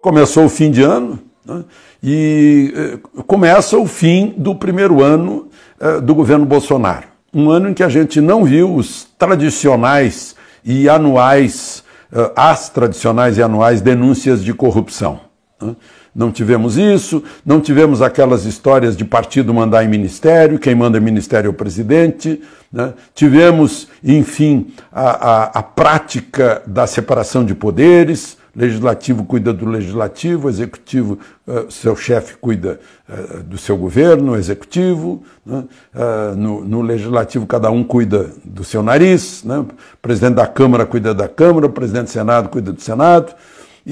começou o fim de ano né, e eh, começa o fim do primeiro ano eh, do governo Bolsonaro. Um ano em que a gente não viu os tradicionais e anuais, eh, as tradicionais e anuais denúncias de corrupção. Né. Não tivemos isso, não tivemos aquelas histórias de partido mandar em ministério, quem manda em ministério é o presidente. Né? Tivemos, enfim, a, a, a prática da separação de poderes, legislativo cuida do legislativo, o executivo, eh, seu chefe cuida eh, do seu governo, executivo, né? Eh, no, no, legislativo cada um cuida do seu nariz, né? o presidente da Câmara cuida da Câmara, o presidente do Senado cuida do Senado,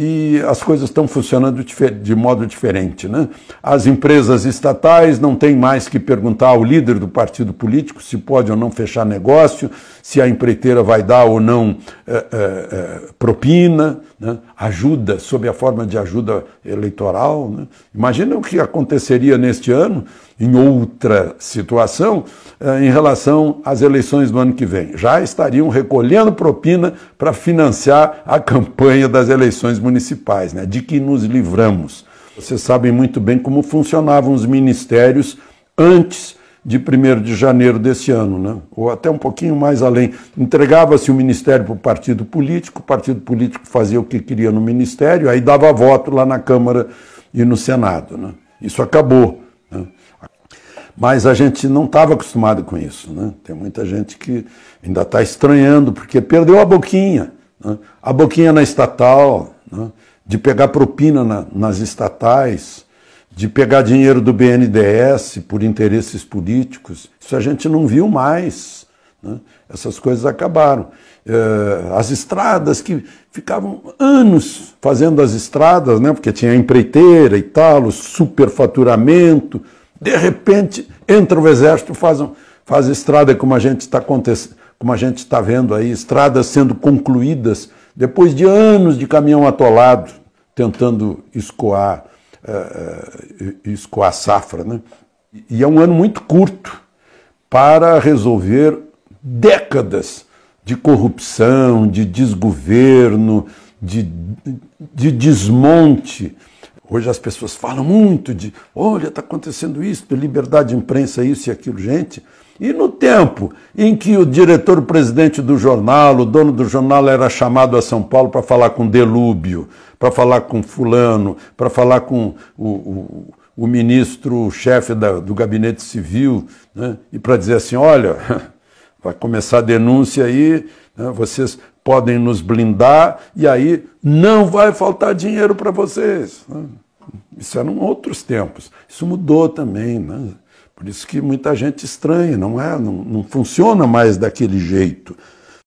e as coisas estão funcionando de modo diferente. Né? As empresas estatais não têm mais que perguntar ao líder do partido político se pode ou não fechar negócio, se a empreiteira vai dar ou não é, é, propina, né? ajuda, sob a forma de ajuda eleitoral. Né? Imagina o que aconteceria neste ano em outra situação eh, em relação às eleições do ano que vem. Já estariam recolhendo propina para financiar a campanha das eleições municipais, né? de que nos livramos. Vocês sabem muito bem como funcionavam os ministérios antes de 1 de janeiro desse ano, né? ou até um pouquinho mais além. Entregava-se o ministério para o partido político, o partido político fazia o que queria no ministério, aí dava voto lá na Câmara e no Senado. Né? Isso acabou. Né? Mas a gente não estava acostumado com isso. Né? Tem muita gente que ainda está estranhando, porque perdeu a boquinha. Né? A boquinha na estatal, né? de pegar propina na, nas estatais, de pegar dinheiro do BNDES por interesses políticos. Isso a gente não viu mais. Né? Essas coisas acabaram. Eh, as estradas que ficavam anos fazendo as estradas, né? porque tinha empreiteira e tal, o superfaturamento. De repente, entra o exército, faz, um, faz estrada como a gente está como a gente está vendo aí, estradas sendo concluídas depois de anos de caminhão atolado, tentando escoar, uh, escoar safra. Né? E é um ano muito curto para resolver décadas de corrupção, de desgoverno, de, de desmonte Hoje as pessoas falam muito de, olha, está acontecendo isso, de liberdade de imprensa, isso e aquilo, gente. E no tempo em que o diretor-presidente do jornal, o dono do jornal, era chamado a São Paulo para falar com Delúbio, para falar com Fulano, para falar com o, o, o ministro-chefe do gabinete civil, né? e para dizer assim: olha, vai começar a denúncia aí, né? vocês podem nos blindar e aí não vai faltar dinheiro para vocês. Isso eram outros tempos. Isso mudou também. Né? Por isso que muita gente estranha, não é? Não, não funciona mais daquele jeito.